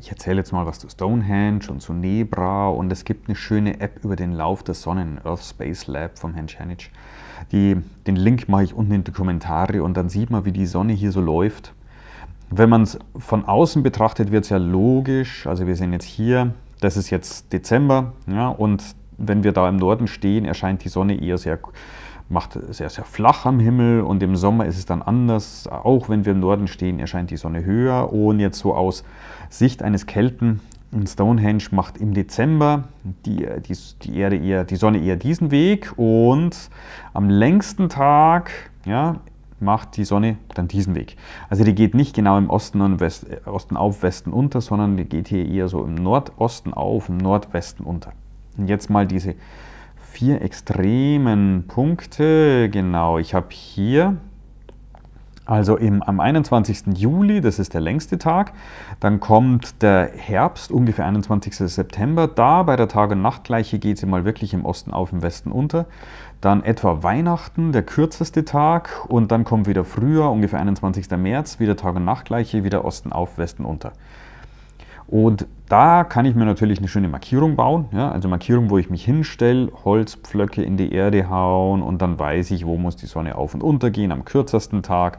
ich erzähle jetzt mal was zu Stonehenge und zu Nebra und es gibt eine schöne App über den Lauf der Sonnen, Earth Space Lab von Herrn Czernitsch. Die, den Link mache ich unten in die Kommentare und dann sieht man, wie die Sonne hier so läuft. Wenn man es von außen betrachtet, wird es ja logisch. Also wir sehen jetzt hier, das ist jetzt Dezember ja, und wenn wir da im Norden stehen, erscheint die Sonne eher sehr macht sehr, sehr flach am Himmel und im Sommer ist es dann anders. Auch wenn wir im Norden stehen, erscheint die Sonne höher und jetzt so aus Sicht eines Kelten in Stonehenge macht im Dezember die, die, die, Erde eher, die Sonne eher diesen Weg und am längsten Tag ja, macht die Sonne dann diesen Weg. Also die geht nicht genau im Osten, und West, äh, Osten auf, Westen unter, sondern die geht hier eher so im Nordosten auf, im Nordwesten unter. Und jetzt mal diese vier extremen Punkte. Genau, ich habe hier also im, am 21. Juli, das ist der längste Tag, dann kommt der Herbst, ungefähr 21. September, da bei der Tag- und Nachtgleiche geht sie mal wirklich im Osten auf, im Westen unter. Dann etwa Weihnachten, der kürzeste Tag, und dann kommt wieder Frühjahr, ungefähr 21. März, wieder Tag- und Nachtgleiche, wieder Osten auf, Westen unter. Und da kann ich mir natürlich eine schöne Markierung bauen. Ja? Also Markierung, wo ich mich hinstelle, Holzpflöcke in die Erde hauen und dann weiß ich, wo muss die Sonne auf und untergehen am kürzesten Tag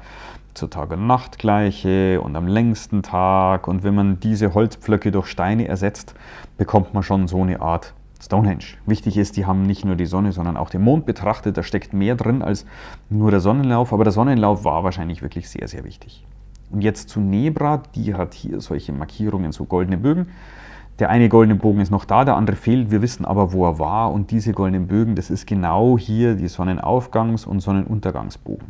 zur Tag- und Nachtgleiche und am längsten Tag. Und wenn man diese Holzpflöcke durch Steine ersetzt, bekommt man schon so eine Art Stonehenge. Wichtig ist, die haben nicht nur die Sonne, sondern auch den Mond betrachtet. Da steckt mehr drin als nur der Sonnenlauf, aber der Sonnenlauf war wahrscheinlich wirklich sehr, sehr wichtig. Und jetzt zu Nebra, die hat hier solche Markierungen, so goldene Bögen. Der eine goldene Bogen ist noch da, der andere fehlt, wir wissen aber, wo er war. Und diese goldenen Bögen, das ist genau hier die Sonnenaufgangs- und Sonnenuntergangsbogen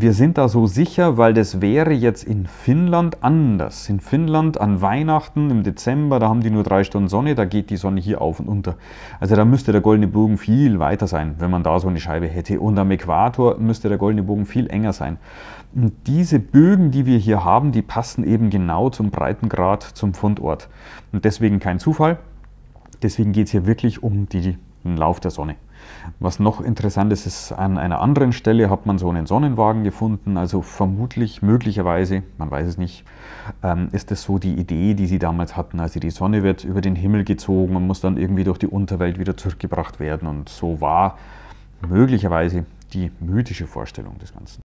wir sind da so sicher, weil das wäre jetzt in Finnland anders. In Finnland an Weihnachten im Dezember, da haben die nur drei Stunden Sonne, da geht die Sonne hier auf und unter. Also da müsste der Goldene Bogen viel weiter sein, wenn man da so eine Scheibe hätte. Und am Äquator müsste der Goldene Bogen viel enger sein. Und diese Bögen, die wir hier haben, die passen eben genau zum Breitengrad, zum Fundort. Und deswegen kein Zufall. Deswegen geht es hier wirklich um die, den Lauf der Sonne. Was noch interessant ist, ist, an einer anderen Stelle hat man so einen Sonnenwagen gefunden. Also vermutlich, möglicherweise, man weiß es nicht, ähm, ist das so die Idee, die sie damals hatten. Also die Sonne wird über den Himmel gezogen und muss dann irgendwie durch die Unterwelt wieder zurückgebracht werden. Und so war möglicherweise die mythische Vorstellung des Ganzen.